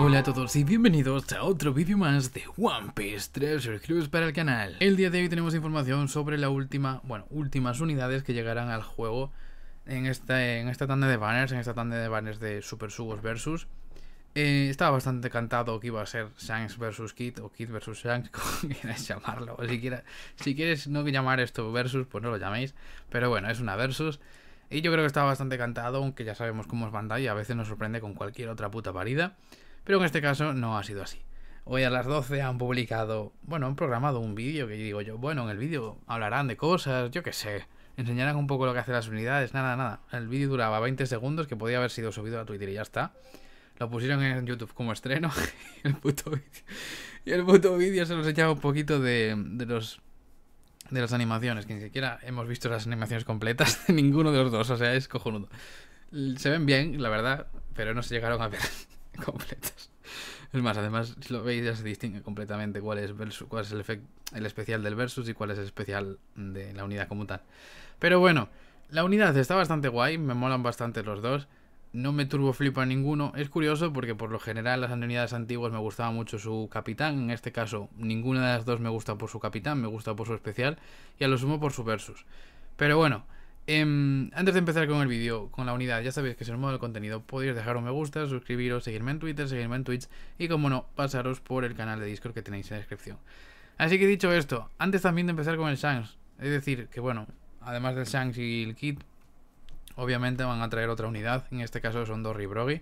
Hola a todos y bienvenidos a otro vídeo más de One Piece Treasure Cruise para el canal. El día de hoy tenemos información sobre la última, bueno, últimas unidades que llegarán al juego en esta, en esta tanda de banners, en esta tanda de banners de Super Sugos Versus. Eh, estaba bastante cantado que iba a ser Shanks versus Kid o Kid versus Shanks, como quieras llamarlo. si, quieras, si quieres no llamar esto versus, pues no lo llaméis. Pero bueno, es una versus. Y yo creo que estaba bastante cantado, aunque ya sabemos cómo es Bandai y a veces nos sorprende con cualquier otra puta parida. Pero en este caso no ha sido así. Hoy a las 12 han publicado, bueno, han programado un vídeo que digo yo, bueno, en el vídeo hablarán de cosas, yo qué sé, enseñarán un poco lo que hacen las unidades, nada, nada. El vídeo duraba 20 segundos que podía haber sido subido a Twitter y ya está. Lo pusieron en YouTube como estreno y el puto vídeo, se nos echaba un poquito de, de los de las animaciones, que ni siquiera hemos visto las animaciones completas de ninguno de los dos, o sea, es cojonudo. Se ven bien, la verdad, pero no se llegaron a ver. completas. Es más, además, si lo veis, ya se distingue completamente cuál es, cuál es el, efect, el especial del versus y cuál es el especial de la unidad como tal. Pero bueno, la unidad está bastante guay, me molan bastante los dos. No me turbo flipa ninguno. Es curioso porque por lo general las unidades antiguas me gustaba mucho su capitán. En este caso, ninguna de las dos me gusta por su capitán, me gusta por su especial y a lo sumo por su versus. Pero bueno, Em, antes de empezar con el vídeo, con la unidad, ya sabéis que es os modo el contenido podéis dejar un me gusta, suscribiros, seguirme en Twitter, seguirme en Twitch y como no, pasaros por el canal de Discord que tenéis en la descripción. Así que dicho esto, antes también de empezar con el Shanks, es decir, que bueno, además del Shanks y el kit, obviamente van a traer otra unidad, en este caso son dos Ribrogi,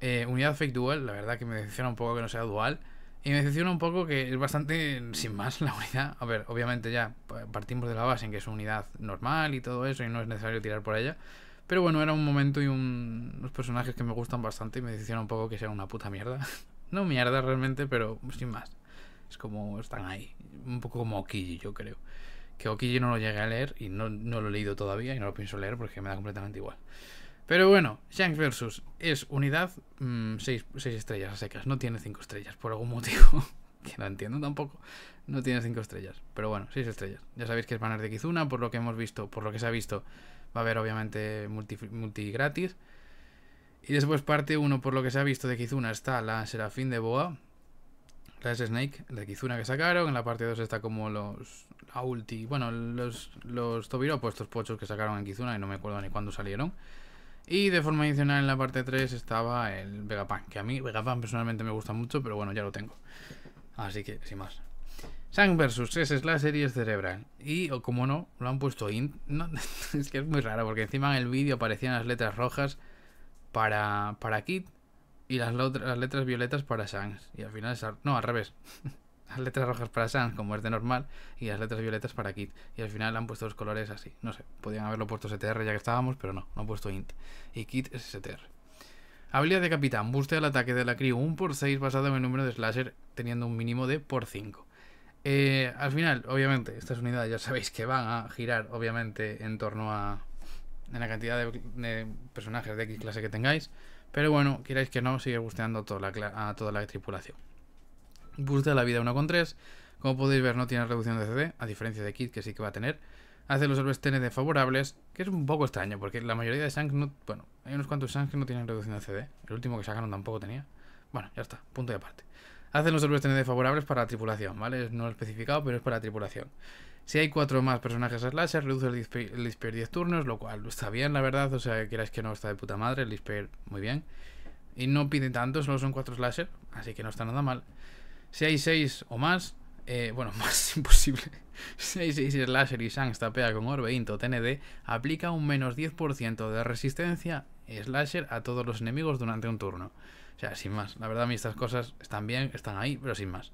eh, unidad Fake Dual, la verdad que me decepciona un poco que no sea dual. Y me decepciona un poco que es bastante, sin más, la unidad. A ver, obviamente ya partimos de la base en que es una unidad normal y todo eso y no es necesario tirar por ella. Pero bueno, era un momento y unos personajes que me gustan bastante y me decepciona un poco que sea una puta mierda. no mierda realmente, pero sin más. Es como están ahí. Un poco como Okiji, yo creo. Que Okiji no lo llegué a leer y no, no lo he leído todavía y no lo pienso leer porque me da completamente igual. Pero bueno, Shanks versus es unidad 6 mm, estrellas a secas. No tiene 5 estrellas por algún motivo. que no entiendo tampoco. No tiene 5 estrellas. Pero bueno, 6 estrellas. Ya sabéis que es banner de Kizuna. Por lo que hemos visto, por lo que se ha visto, va a haber obviamente multi, gratis. Y después parte 1, por lo que se ha visto de Kizuna, está la Serafín de Boa. La Snake, la Kizuna que sacaron. En la parte 2 está como los. La ulti. Bueno, los, los Tobiro, pues estos pochos que sacaron en Kizuna. Y no me acuerdo ni cuándo salieron. Y de forma adicional en la parte 3 estaba el Vegapunk, que a mí Vegapunk personalmente me gusta mucho, pero bueno, ya lo tengo. Así que, sin más. Sang vs. es la serie cerebral. Y, o como no, lo han puesto int. es que es muy raro, porque encima en el vídeo aparecían las letras rojas para, para Kid y las, letras violetas para Sans. Y al final es. no, al revés. las letras rojas para Sans, como es de normal, y las letras violetas para Kit. Y al final han puesto los colores así. No sé, podían haberlo puesto STR ya que estábamos, pero no, no han puesto int. Y Kit es STR. Habilidad de capitán, Buste el ataque de la crew 1 por 6 basado en el número de slasher, teniendo un mínimo de por 5. Eh, al final, obviamente, estas unidades ya sabéis que van a girar, obviamente, en torno a en la cantidad de, personajes de X clase que tengáis. Pero bueno, queráis que no, sigue gusteando toda la, a toda la tripulación. Busca de la vida con 1,3. Como podéis ver, no tiene reducción de CD, a diferencia de Kit, que sí que va a tener. Hace los orbes TND favorables, que es un poco extraño, porque la mayoría de Shanks no... Bueno, hay unos cuantos Shanks que no tienen reducción de CD. El último que sacaron tampoco tenía. Bueno, ya está, punto y aparte. Hacen los orbes TND favorables para la tripulación, ¿vale? No especificado, pero es para la tripulación. Si hay cuatro más personajes a slasher, reduce el dispair, 10 turnos, lo cual está bien, la verdad. O sea, que queráis que no, está de puta madre. El dispair, muy bien. Y no pide tanto, solo son cuatro slasher, así que no está nada mal. Si hay 6 o más, eh, bueno, más imposible. Si 6 Slasher y Shanks tapea con Orbe o TND, aplica un menos 10% de resistencia Slasher a todos los enemigos durante un turno. O sea, sin más. La verdad, mí estas cosas están bien, están ahí, pero sin más.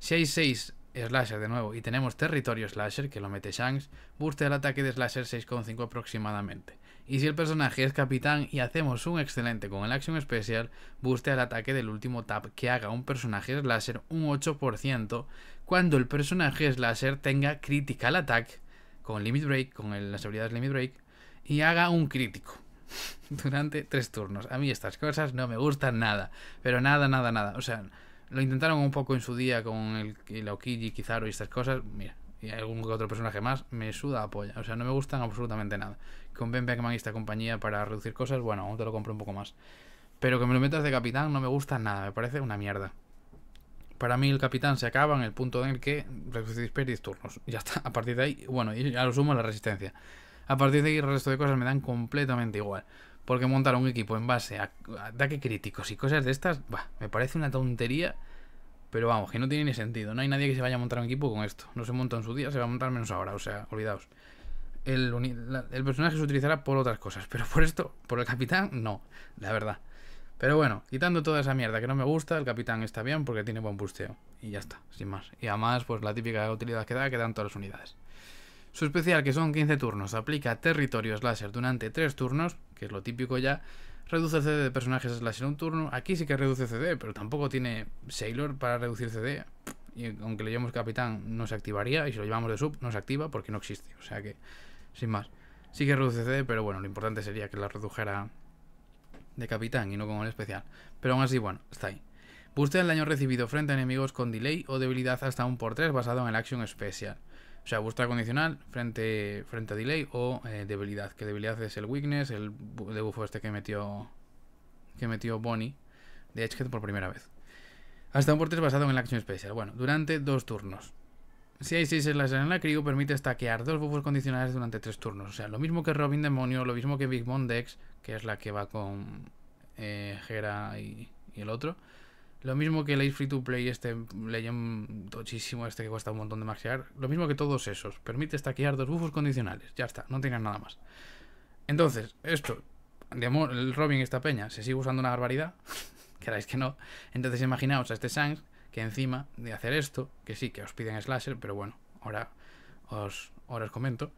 Si hay 6 Slasher de nuevo y tenemos territorio Slasher, que lo mete Shanks, buste el ataque de Slasher 6,5 aproximadamente. Y si el personaje es capitán y hacemos un excelente con el Action especial buste el ataque del último tap que haga un personaje slasher un 8% cuando el personaje slasher tenga critical attack con Limit Break, con la las habilidades Limit Break, y haga un crítico durante tres turnos. A mí estas cosas no me gustan nada, pero nada, nada, nada. O sea, lo intentaron un poco en su día con el, el Aokiji, Kizaru y estas cosas. Mira, y algún otro personaje más, me suda a polla. O sea, no me gustan absolutamente nada. Con Ben Beckman y esta compañía para reducir cosas, bueno, aún te lo compro un poco más. Pero que me lo metas de capitán no me gusta nada, me parece una mierda. Para mí el capitán se acaba en el punto en el que reducís perdís turnos. Ya está, a partir de ahí, bueno, y a lo sumo la resistencia. A partir de ahí el resto de cosas me dan completamente igual. Porque montar un equipo en base a ataque críticos y cosas de estas, bah, me parece una tontería pero vamos, que no tiene ni sentido. No hay nadie que se vaya a montar un equipo con esto. No se monta en su día, se va a montar menos ahora. O sea, olvidaos. El, el personaje se utilizará por otras cosas. Pero por esto, por el capitán, no. La verdad. Pero bueno, quitando toda esa mierda que no me gusta, el capitán está bien porque tiene buen busteo. Y ya está, sin más. Y además, pues la típica utilidad que da, que dan todas las unidades. Su especial, que son 15 turnos, aplica territorios láser durante 3 turnos, que es lo típico ya, Reduce el CD de personajes slash en un turno. Aquí sí que reduce CD, pero tampoco tiene Sailor para reducir CD. Y aunque le llamemos capitán, no se activaría. Y si lo llamamos de sub, no se activa porque no existe. O sea que, sin más. Sí que reduce CD, pero bueno, lo importante sería que la redujera de capitán y no con el especial. Pero aún así, bueno, está ahí. Bustea el daño recibido frente a enemigos con delay o debilidad hasta un por 3 basado en el Action Special. O sea, vuestra condicional frente, frente a delay o eh, debilidad. Que debilidad es el weakness, el debuffo este que metió, que metió Bonnie de Edgehead por primera vez. Hasta un porte basado en el action especial. Bueno, durante dos turnos. Si hay 6 La en la crew, permite stackear dos buffos condicionales durante tres turnos. O sea, lo mismo que Robin Demonio, lo mismo que Big Mom Dex, que es la que va con eh, y, y el otro. Lo mismo que el Ace Free to Play, este Legend tochísimo, este que cuesta un montón de maxear. Lo mismo que todos esos. Permite stackear dos buffos condicionales. Ya está, no tengan nada más. Entonces, esto, el Robin esta peña, se sigue usando una barbaridad. Queráis que no. Entonces imaginaos a este Shanks que encima de hacer esto, que sí, que os piden slasher, pero bueno, ahora os, ahora os comento,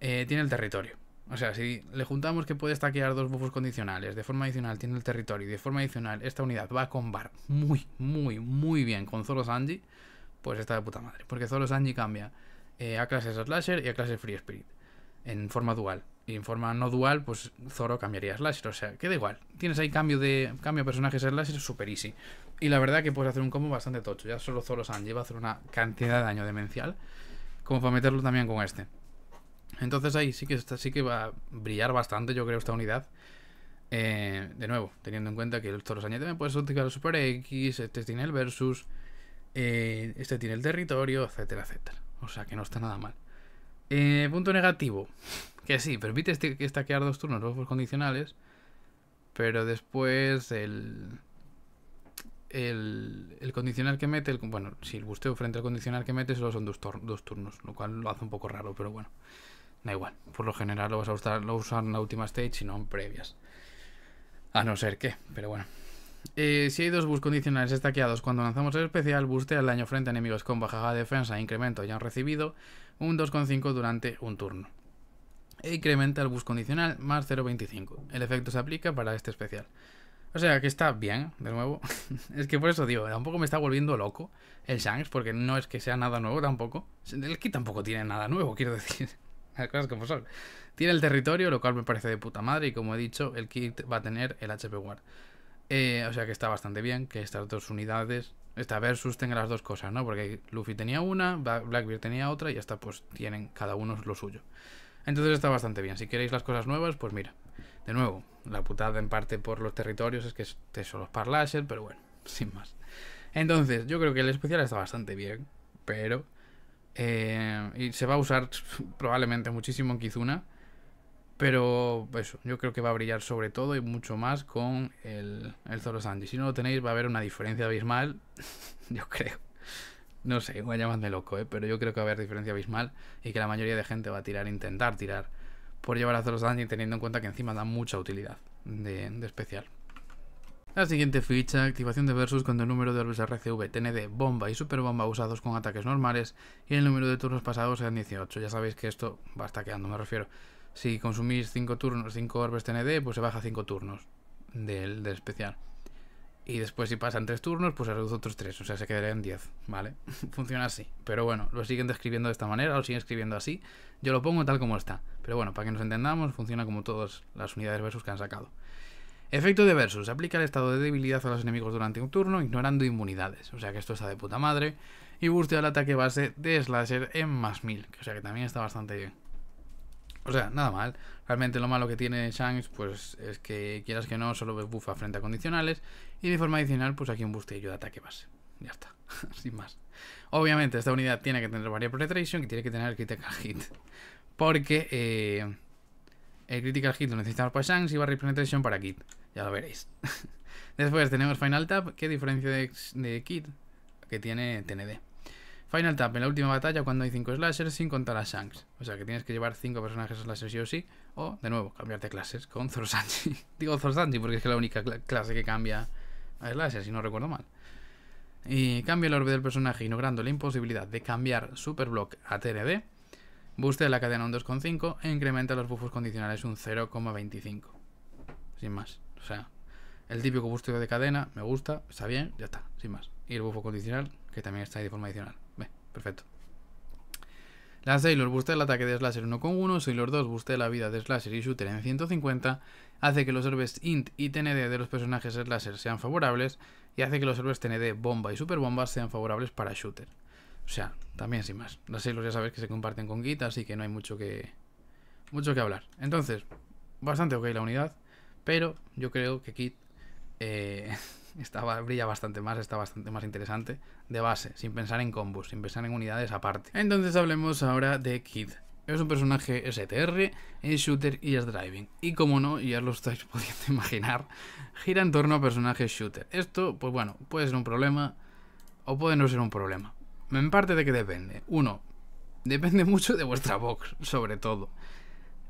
eh, tiene el territorio. O sea, si le juntamos que puede stackear dos buffos condicionales, de forma adicional tiene el territorio y de forma adicional esta unidad va a combar muy, muy, muy bien con Zoro Sanji, pues está de puta madre. Porque Zoro Sanji cambia eh, a clases Slasher y a clase Free Spirit en forma dual. Y en forma no dual, pues Zoro cambiaría a Slasher. O sea, queda igual. Tienes ahí cambio de cambio personajes a Slasher super easy. Y la verdad que puedes hacer un combo bastante tocho. Ya solo Zoro Sanji va a hacer una cantidad de daño demencial como para meterlo también con este. Entonces ahí sí que, sí que va a brillar bastante, yo creo, esta unidad. Eh, de nuevo, teniendo en cuenta que toro los me puedes utilizar el Super X, este tiene el Versus, eh, este tiene el territorio, etcétera, etcétera. O sea que no está nada mal. Eh, punto negativo. Que sí, permite este, stackear dos turnos los condicionales. Pero después el, el, el condicional que mete, el, bueno, si el busteo frente al condicional que mete solo son dos, dos turnos, lo cual lo hace un poco raro, pero bueno. Da igual, por lo general lo vas a usar, en la última stage y no en previas. A no ser que, pero bueno. Eh, si hay dos bus condicionales estaqueados cuando lanzamos el especial, bustea al daño frente a enemigos con bajada de defensa e incremento ya han recibido un 2,5 durante un turno. E incrementa el bus condicional más 0,25. El efecto se aplica para este especial. O sea que está bien, de nuevo. es que por eso digo, tampoco me está volviendo loco el Shanks, porque no es que sea nada nuevo tampoco. El que tampoco tiene nada nuevo, quiero decir. Las cosas como son. Tiene el territorio, lo cual me parece de puta madre. Y como he dicho, el kit va a tener el HP Guard. Eh, o sea que está bastante bien que estas dos unidades, esta Versus tenga las dos cosas, ¿no? Porque Luffy tenía una, Blackbeard tenía otra y hasta pues tienen cada uno lo suyo. Entonces está bastante bien. Si queréis las cosas nuevas, pues mira. De nuevo, la putada en parte por los territorios es que son los parlasher, pero bueno, sin más. Entonces, yo creo que el especial está bastante bien, pero eh, y se va a usar probablemente muchísimo en Kizuna. Pero eso, yo creo que va a brillar sobre todo y mucho más con el, el Zoro Sanji. Si no lo tenéis, va a haber una diferencia abismal. yo creo. No sé, voy a de loco, ¿eh? pero yo creo que va a haber diferencia abismal y que la mayoría de gente va a tirar, intentar tirar por llevar a Zoro Sanji teniendo en cuenta que encima da mucha utilidad de especial. La siguiente ficha, activación de versus cuando el número de orbes RCV, TND, bomba y superbomba usados con ataques normales y el número de turnos pasados sean 18. Ya sabéis que esto va quedando, me refiero. Si consumís 5 turnos, 5 orbes TND, pues se baja 5 turnos del, especial. Y después si pasan 3 turnos, pues se reduce otros 3, o sea, se en 10, ¿vale? Funciona así. Pero bueno, lo siguen describiendo de esta manera, lo siguen escribiendo así. Yo lo pongo tal como está. Pero bueno, para que nos entendamos, funciona como todas las unidades versus que han sacado. Efecto de versus. Aplica el estado de debilidad a los enemigos durante un turno, ignorando inmunidades. O sea que esto está de puta madre. Y buste el ataque base de Slasher en más 1000. O sea que también está bastante bien. O sea, nada mal. Realmente lo malo que tiene Shanks, pues es que quieras que no, solo buffa frente a condicionales. Y de forma adicional, pues aquí un busteillo de ataque base. Ya está, sin más. Obviamente, esta unidad tiene que tener variable penetration y tiene que tener critical hit. Porque eh, eh, critical hit lo necesitamos para Shanks y Barry Penetration para Kid. Ya lo veréis. Después tenemos Final Tap, qué diferencia de, de Kid que tiene TND. Final Tap en la última batalla cuando hay 5 slashers sin contar a Shanks. O sea que tienes que llevar 5 personajes slashers sí o sí. O, de nuevo, cambiarte clases con Sanji. Digo Sanji porque es que la única clase que cambia a slashers, si no recuerdo mal. Y cambia el orbe del personaje ignorando la imposibilidad de cambiar Super Block a TND de la cadena un 2,5 e incrementa los buffos condicionales un 0,25. Sin más. O sea, el típico busteo de cadena, me gusta, está bien, ya está, sin más. Y el buffo condicional, que también está ahí de forma adicional. Ve, perfecto. La Sailor buste el ataque de Slasher 1,1, Sailor 2 de la vida de Slasher y Shooter en 150, hace que los orbes Int y TND de los personajes Slasher sean favorables y hace que los orbes TND Bomba y Super Bomba sean favorables para Shooter. O sea, también sin más. Las Sailors ya sabéis que se comparten con Kid, así que no hay mucho que, mucho que hablar. Entonces, bastante ok la unidad, pero yo creo que Kit eh, estaba, brilla bastante más, está bastante más interesante de base, sin pensar en combos, sin pensar en unidades aparte. Entonces hablemos ahora de Kid. Es un personaje STR, en shooter y es driving. Y como no, ya lo estáis pudiendo imaginar, gira en torno a personajes shooter. Esto, pues bueno, puede ser un problema o puede no ser un problema. En parte de que depende. Uno, depende mucho de vuestra box, sobre todo.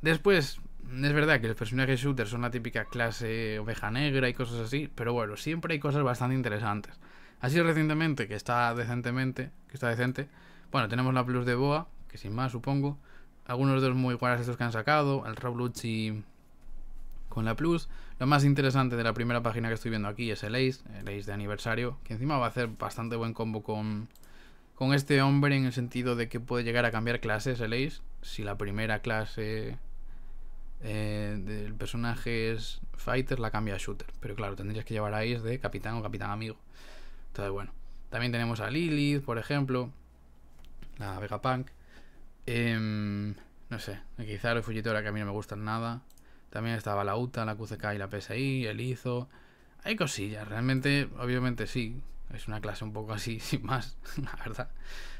Después, es verdad que los personajes shooters son la típica clase oveja negra y cosas así, pero bueno, siempre hay cosas bastante interesantes. Así recientemente, que está decentemente, que está decente. Bueno, tenemos la Plus de Boa, que sin más supongo. Algunos de los muy iguales estos que han sacado, el y con la Plus. Lo más interesante de la primera página que estoy viendo aquí es el Ace, el Ace de aniversario, que encima va a hacer bastante buen combo con, con este hombre en el sentido de que puede llegar a cambiar clases, el Ace Si la primera clase eh, del personaje es fighter, la cambia a shooter. Pero claro, tendrías que llevar a Ace de capitán o capitán amigo. Entonces, bueno. También tenemos a Lilith, por ejemplo. La Vegapunk. Em, no sé. Quizá los Fujitora que a mí no me gustan nada. También estaba la UTA, la QCK y la PSI, el IZO. Hay cosillas, realmente, obviamente sí es una clase un poco así, sin más, la verdad.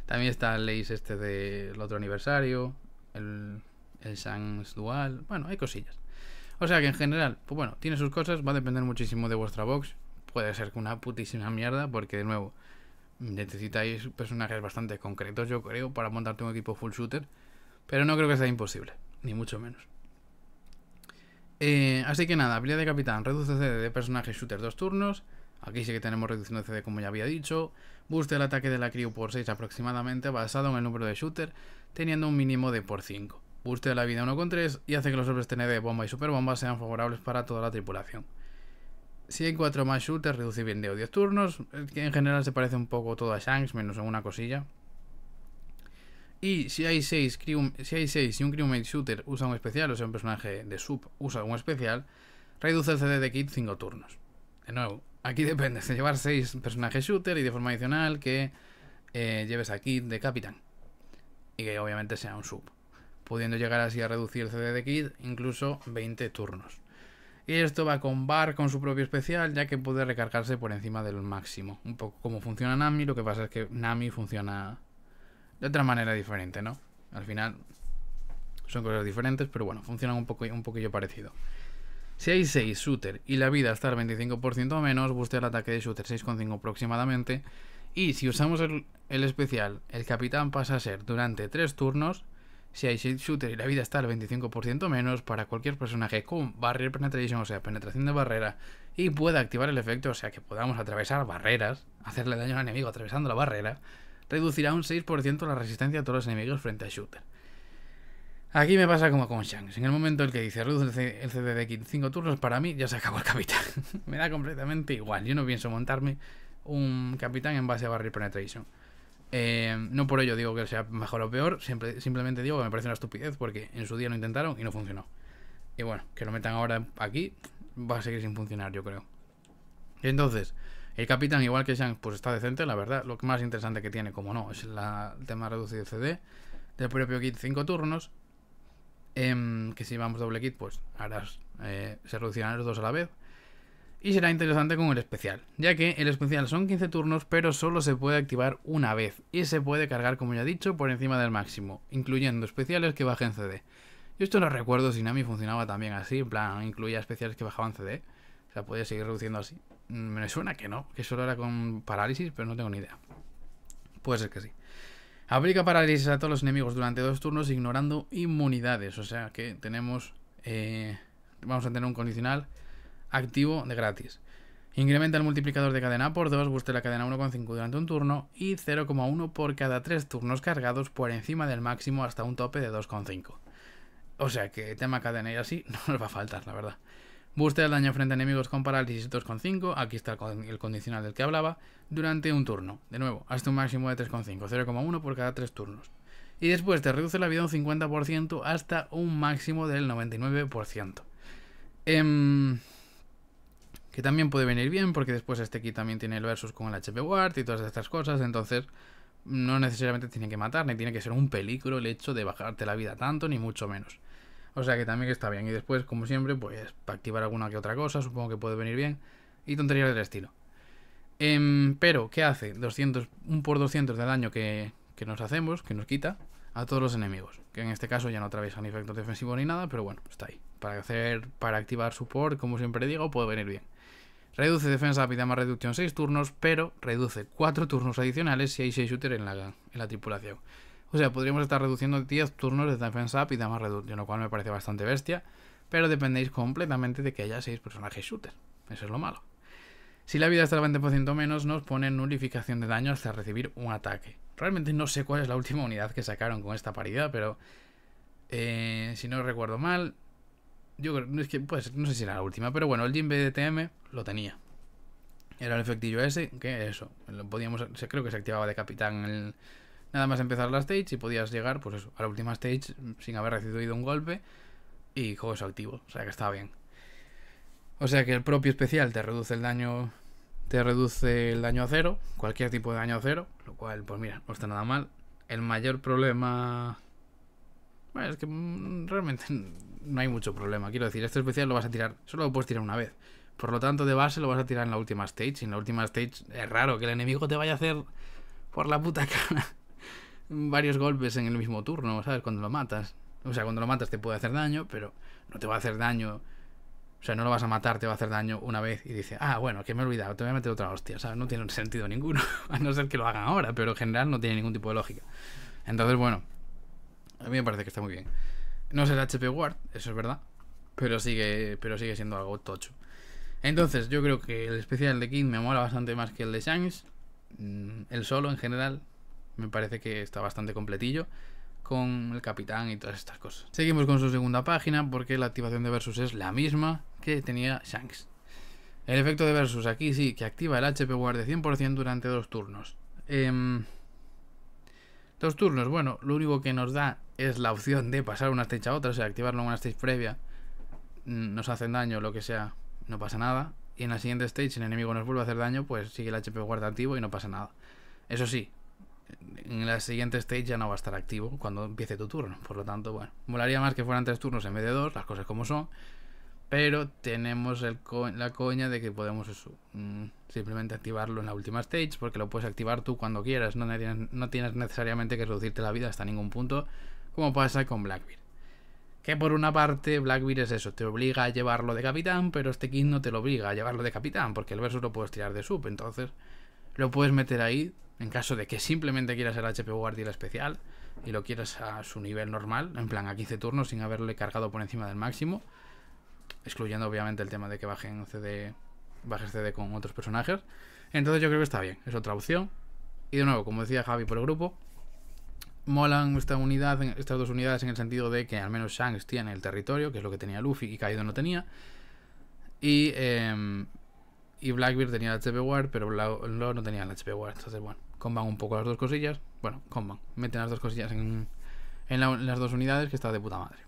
También está el Leis este del otro aniversario, el, el Sans Dual, bueno, hay cosillas. O sea que en general, pues bueno, tiene sus cosas, va a depender muchísimo de vuestra box. Puede ser que una putísima mierda, porque de nuevo, necesitáis personajes bastante concretos, yo creo, para montarte un equipo full shooter. Pero no creo que sea imposible, ni mucho menos. Eh, así que nada, habilidad de capitán, reduce de personaje shooter dos turnos. Aquí sí que tenemos reducción de CD como ya había dicho. Boost el ataque de la crew por 6 aproximadamente basado en el número de shooter, teniendo un mínimo de por 5. Boost la vida 1,3 y hace que los sobres TND, bomba y superbomba sean favorables para toda la tripulación. Si hay 4 más shooter, reduce bien de 10 turnos, que en general se parece un poco todo a Shanks, menos en una cosilla. Y si hay 6 si hay seis, si un crewmate shooter usa un especial, o sea un personaje de sub usa un especial, reduce el CD de kit 5 turnos. De nuevo, Aquí depende, de llevar seis personajes shooter y de forma adicional que eh, lleves a Kid de capitán. Y que obviamente sea un sub. Pudiendo llegar así a reducir el CD de kit incluso 20 turnos. Y esto va con bar con su propio especial, ya que puede recargarse por encima del máximo. Un poco como funciona Nami, lo que pasa es que Nami funciona de otra manera diferente, ¿no? Al final son cosas diferentes, pero bueno, funcionan un, poco, un poquillo parecido. Si hay 6 shooter y la vida está al 25% menos, bustea el ataque de shooter 6,5 aproximadamente. Y si usamos el, especial, el capitán pasa a ser durante 3 turnos. Si hay 6 shooter y la vida está al 25% menos, para cualquier personaje con barrier penetration, o sea, penetración de barrera, y pueda activar el efecto, o sea, que podamos atravesar barreras, hacerle daño al enemigo atravesando la barrera, reducirá un 6% la resistencia a todos los enemigos frente a shooter. Aquí me pasa como con Shanks. En el momento en el que dice reduce el CD de 5 turnos, para mí ya se acabó el capitán. me da completamente igual. Yo no pienso montarme un capitán en base a Barrier Penetration. Eh, no por ello digo que sea mejor o peor, simplemente digo que me parece una estupidez porque en su día lo intentaron y no funcionó. Y bueno, que lo metan ahora aquí va a seguir sin funcionar, yo creo. Entonces, el capitán, igual que Shanks, pues está decente, la verdad. Lo más interesante que tiene, como no, es la, el tema reducido CD. Del propio kit 5 turnos, Em, que si vamos doble kit, pues ahora eh, se reducirán los dos a la vez. Y será interesante con el especial, ya que el especial son 15 turnos, pero solo se puede activar una vez y se puede cargar, como ya he dicho, por encima del máximo, incluyendo especiales que bajen CD. Yo esto no recuerdo, si Nami funcionaba también así, en plan, incluía especiales que bajaban CD. O sea, podía seguir reduciendo así. Mm, me suena que no, que solo era con parálisis, pero no tengo ni idea. Puede ser que sí. Aplica parálisis a todos los enemigos durante dos turnos ignorando inmunidades. O sea que tenemos... Eh, vamos a tener un condicional activo de gratis. Incrementa el multiplicador de cadena por 2, guste la cadena 1,5 durante un turno y 0,1 por cada 3 turnos cargados por encima del máximo hasta un tope de 2,5. O sea que tema cadena y así no nos va a faltar, la verdad. Buste el daño frente a enemigos con parálisis 2,5, aquí está el condicional del que hablaba, durante un turno. De nuevo, hasta un máximo de 3,5, 0,1 por cada 3 turnos. Y después te reduce la vida un 50% hasta un máximo del 99%. Em, que también puede venir bien porque después este kit también tiene el versus con el HP guard y todas estas cosas, entonces no necesariamente tiene que matar, ni tiene que ser un peligro el hecho de bajarte la vida tanto, ni mucho menos. O sea que también está bien. Y después, como siempre, pues para activar alguna que otra cosa, supongo que puede venir bien. Y tonterías del estilo. Em, pero, ¿qué hace? 200, un por 200 del daño que, nos hacemos, que nos quita, a todos los enemigos. Que en este caso ya no atraviesan efecto defensivo ni nada, pero bueno, está ahí. Para hacer, para activar support, como siempre digo, puede venir bien. Reduce defensa rápida más reducción 6 turnos, pero reduce 4 turnos adicionales si hay 6 shooters en la, en la tripulación. O sea, podríamos estar reduciendo 10 turnos de defensa up y damas reducción, lo cual me parece bastante bestia, pero dependéis completamente de que haya 6 personajes shooter. Eso es lo malo. Si la vida está al 20% menos, nos pone nulificación de daño hasta recibir un ataque. Realmente no sé cuál es la última unidad que sacaron con esta paridad, pero eh, si no recuerdo mal, yo creo, que, pues, no sé si era la última, pero bueno, el Jim BDTM lo tenía. Era el efectillo ese, que eso, lo podíamos, creo que se activaba de capitán el, nada más empezar la stage y podías llegar, pues a la última stage sin haber recibido un golpe y eso activo o sea que está bien. O sea que el propio especial te reduce el daño te reduce el daño a cero, cualquier tipo de daño a cero, lo cual, pues mira, no está nada mal. El mayor problema... es que mm, realmente no hay mucho problema. Quiero decir, este especial lo vas a tirar, solo lo puedes tirar una vez. Por lo tanto, de base lo vas a tirar en la última stage. Y en la última stage es raro que el enemigo te vaya a hacer por la puta cara varios golpes en el mismo turno, ¿sabes? Cuando lo matas. O sea, cuando lo matas te puede hacer daño, pero no te va a hacer daño. O sea, no lo vas a matar, te va a hacer daño una vez y dice, ah, bueno, que me he olvidado, te voy a meter otra hostia. ¿sabes? No tiene sentido ninguno, a no ser que lo hagan ahora, pero en general no tiene ningún tipo de lógica. Entonces, bueno, a mí me parece que está muy bien. No es el HP Ward, eso es verdad, pero sigue, pero sigue siendo algo tocho. Entonces, yo creo que el especial de King me mola bastante más que el de Shanks. Mm, el solo en general me parece que está bastante completillo con el capitán y todas estas cosas. Seguimos con su segunda página porque la activación de Versus es la misma que tenía Shanks. El efecto de Versus aquí sí, que activa el HP guarde 100% durante dos turnos. Em, dos turnos, bueno, lo único que nos da es la opción de pasar una stage a otra, o sea, activarlo en una stage previa. Mm, nos hacen daño, lo que sea, no pasa nada. Y en la siguiente stage, si el enemigo nos vuelve a hacer daño, pues sigue el HP Guard activo y no pasa nada. Eso sí, en la siguiente stage ya no va a estar activo cuando empiece tu turno. Por lo tanto, bueno, molaría más que fueran tres turnos en vez de dos, las cosas como son. Pero tenemos la coña de que podemos mm, simplemente activarlo en la última stage, porque lo puedes activar tú cuando quieras. No, tienes, no tienes necesariamente que reducirte la vida hasta ningún punto, como pasa con Blackbeard. Que por una parte, Blackbeard es eso, te obliga a llevarlo de capitán, pero este kit no te lo obliga a llevarlo de capitán, porque el verso lo puedes tirar de sub. Entonces, lo puedes meter ahí en caso de que simplemente quieras el HP guardia especial y lo quieras a su nivel normal, en plan a 15 turnos sin haberle cargado por encima del máximo, excluyendo obviamente el tema de que bajen CD, bajes CD con otros personajes, entonces yo creo que está bien, es otra opción. Y de nuevo, como decía Javi por el grupo, molan estas dos unidades en el sentido de que al menos Shanks en el territorio, que es lo que tenía Luffy y Kaido no tenía. Y em, y Blackbeard tenía el HP War pero Law no tenía el HP War Entonces, bueno, comban un poco las dos cosillas. Bueno, comban. Meten las dos cosillas en, las dos unidades, que está de puta madre.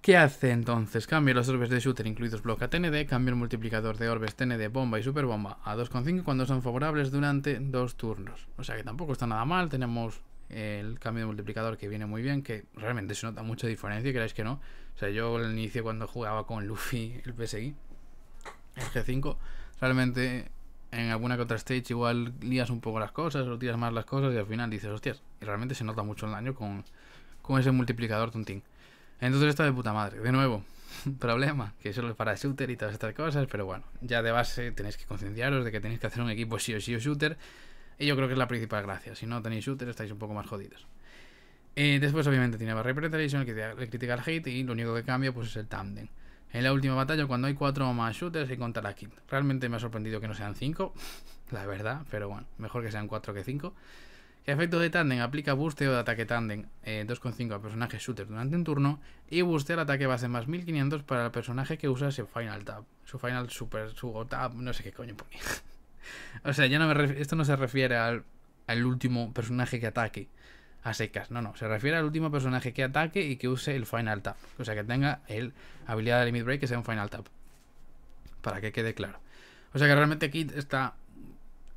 ¿Qué hace entonces? Cambia los orbes de shooter, incluidos block a TND, cambia el multiplicador de orbes TND, bomba y superbomba a 2,5 cuando son favorables durante dos turnos. O sea que tampoco está nada mal, tenemos el cambio de multiplicador que viene muy bien, que realmente se nota mucha diferencia, creáis que no. O sea, yo al inicio cuando jugaba con Luffy el PSI, el este G5, realmente en alguna contra stage igual lías un poco las cosas o tiras más las cosas y al final dices, hostias, y realmente se nota mucho el daño con, ese multiplicador tontín. Entonces está de puta madre, de nuevo, problema, que solo es para shooter y todas estas cosas, pero bueno, ya de base tenéis que concienciaros de que tenéis que hacer un equipo sí o sí o shooter, y yo creo que es la principal gracia, si no tenéis shooter estáis un poco más jodidos. Eh, después obviamente tiene de de el que critica el hate, y lo único que cambia pues es el tandem en la última batalla cuando hay cuatro más shooters y contra la kit. Realmente me ha sorprendido que no sean cinco, la verdad, pero bueno, mejor que sean cuatro que cinco. efecto de Tandem, aplica boosteo de ataque Tandem 2.5 eh, a personajes shooter durante un turno y al ataque base más 1500 para el personaje que usa su final tab, su final super, su tab, no sé qué coño ponía. o sea, esto no se refiere al último personaje que ataque, a secas. No, no, se refiere al último personaje que ataque y que use el Final Tap. O sea, que tenga el habilidad de Limit Break que sea un Final Tap. Para que quede claro. O sea que realmente aquí está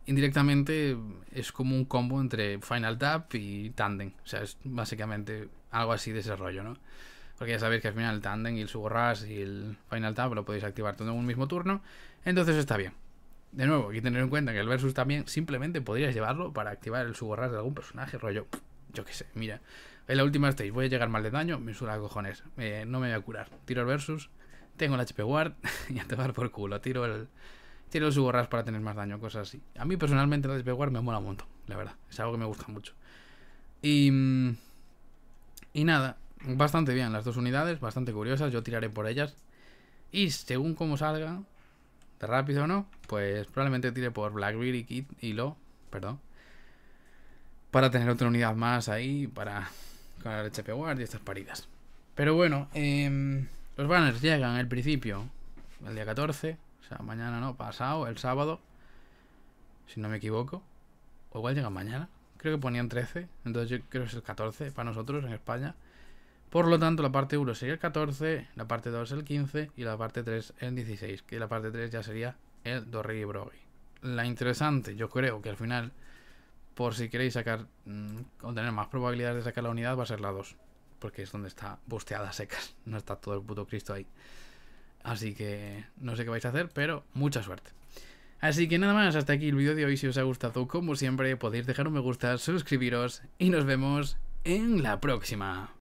indirectamente es como un combo entre Final Tap y Tandem. O sea, es básicamente algo así de ese rollo, ¿no? Porque ya sabéis que al final el Tandem y el Suborras y el Final Tap lo podéis activar todo en un mismo turno. Entonces está bien. De nuevo, hay que tener en cuenta que el Versus también simplemente podrías llevarlo para activar el Suborras de algún personaje, rollo yo qué sé, mira. En la última stage voy a llegar mal de daño, me suena cojones. no me voy a curar. Tiro el versus, tengo el HP guard y a tomar por culo. Tiro el, tiro el suborras para tener más daño, cosas así. A mí personalmente el HP guard me mola un montón, la verdad. Es algo que me gusta mucho. Y, y nada, bastante bien las dos unidades, bastante curiosas. Yo tiraré por ellas. Y según como salga, de rápido o no, pues probablemente tire por Blackbeard y Kid y Lo, perdón para tener otra unidad más ahí para ganar el HP Guard y estas paridas. Pero bueno, em, los banners llegan al principio, el día 14, o sea, mañana no, pasado, el sábado, si no me equivoco. O igual llegan mañana, creo que ponían 13, entonces yo creo que es el 14 para nosotros en España. Por lo tanto, la parte 1 sería el 14, la parte 2 el 15 y la parte 3 el 16, que la parte 3 ya sería el Dorri Brogi. La interesante, yo creo que al final por si queréis sacar mm, o tener más probabilidades de sacar la unidad va a ser la 2 porque es donde está busteada secas no está todo el puto Cristo ahí así que no sé qué vais a hacer pero mucha suerte así que nada más hasta aquí el vídeo de hoy si os ha gustado como siempre podéis dejar un me gusta suscribiros y nos vemos en la próxima